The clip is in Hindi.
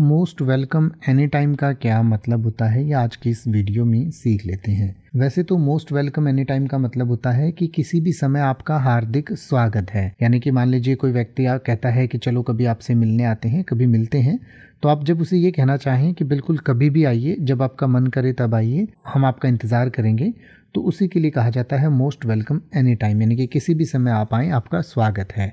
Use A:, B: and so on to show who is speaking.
A: मोस्ट वेलकम एनी टाइम का क्या मतलब होता है ये आज की इस वीडियो में सीख लेते हैं वैसे तो मोस्ट वेलकम एनी टाइम का मतलब होता है कि किसी भी समय आपका हार्दिक स्वागत है यानी कि मान लीजिए कोई व्यक्ति कहता है कि चलो कभी आपसे मिलने आते हैं कभी मिलते हैं तो आप जब उसे ये कहना चाहें कि बिल्कुल कभी भी आइए जब आपका मन करे तब आइए हम आपका इंतज़ार करेंगे तो उसी के लिए कहा जाता है मोस्ट वेलकम एनी टाइम यानी कि किसी भी समय आप आएँ आपका स्वागत है